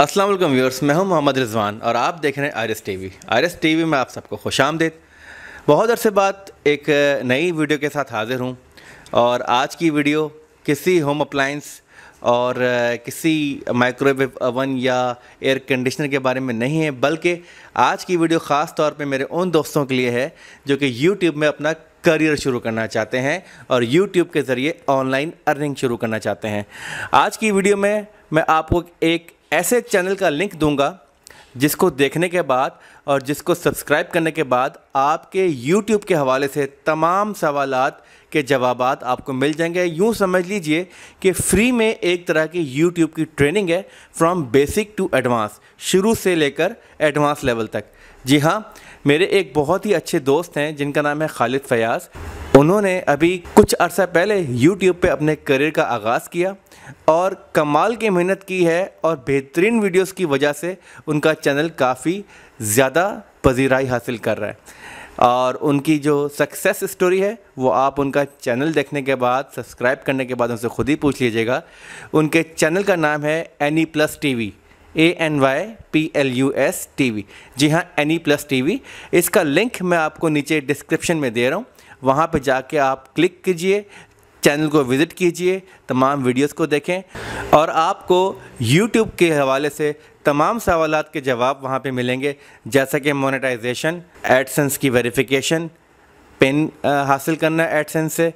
Aslam viewers मैं हूं मोहम्मद रिजवान और आप देख रहे हैं R S T V R S T V में आप सबको खुश आमदेद बहुत अरसे बाद एक नई वीडियो के साथ हाज़िर हूं और आज की वीडियो किसी होम अप्लाइंस और किसी माइक्रोवेव ओवन या एयर कंडीशनर के बारे में नहीं है बल्कि आज की वीडियो ख़ास तौर पे मेरे उन दोस्तों के लिए है जो कि यूट्यूब में अपना करियर शुरू करना चाहते हैं और यूट्यूब के ज़रिए ऑनलाइन अर्निंग शुरू करना चाहते हैं आज की वीडियो में मैं आपको एक ऐसे चैनल का लिंक दूंगा जिसको देखने के बाद और जिसको सब्सक्राइब करने के बाद आपके YouTube के हवाले से तमाम सवाल के जवाब आपको मिल जाएंगे यूँ समझ लीजिए कि फ्री में एक तरह की YouTube की ट्रेनिंग है फ्रॉम बेसिक टू एडवांस शुरू से लेकर एडवांस लेवल तक जी हाँ मेरे एक बहुत ही अच्छे दोस्त हैं जिनका नाम है खालिद फयाज़ उन्होंने अभी कुछ अरसा पहले YouTube पे अपने करियर का आगाज़ किया और कमाल की मेहनत की है और बेहतरीन वीडियोस की वजह से उनका चैनल काफ़ी ज़्यादा पजीराई हासिल कर रहा है और उनकी जो सक्सेस स्टोरी है वो आप उनका चैनल देखने के बाद सब्सक्राइब करने के बाद उनसे खुद ही पूछ लीजिएगा उनके चैनल का नाम है any plus T A N Y P L U S T V जी हाँ एनी प्लस टी वी इसका लिंक मैं आपको नीचे डिस्क्रिप्शन में दे रहा हूँ वहाँ पर जाके आप क्लिक कीजिए चैनल को विज़िट कीजिए तमाम वीडियोस को देखें और आपको यूट्यूब के हवाले से तमाम सवाल के जवाब वहाँ पे मिलेंगे जैसा कि मोनेटाइजेशन एडसेंस की वेरिफिकेशन पिन हासिल करना एडसेंस से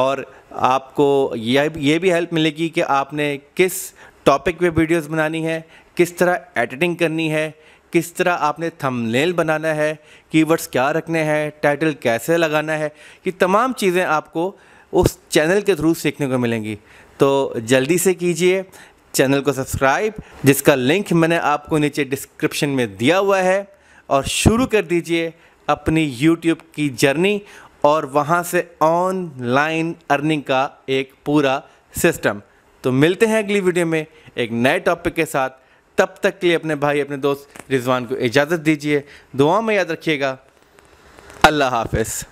और आपको यह ये भी हेल्प मिलेगी कि आपने किस टॉपिक पे वीडियोस बनानी है किस तरह एडिटिंग करनी है किस तरह आपने थंबनेल बनाना है कीवर्ड्स क्या रखने हैं टाइटल कैसे लगाना है ये तमाम चीज़ें आपको उस चैनल के थ्रू सीखने को मिलेंगी तो जल्दी से कीजिए चैनल को सब्सक्राइब जिसका लिंक मैंने आपको नीचे डिस्क्रिप्शन में दिया हुआ है और शुरू कर दीजिए अपनी यूट्यूब की जर्नी और वहाँ से ऑनलाइन अर्निंग का एक पूरा सिस्टम तो मिलते हैं अगली वीडियो में एक नए टॉपिक के साथ तब तक के लिए अपने भाई अपने दोस्त रिजवान को इजाज़त दीजिए दुआ में याद रखिएगा अल्लाह हाफिज़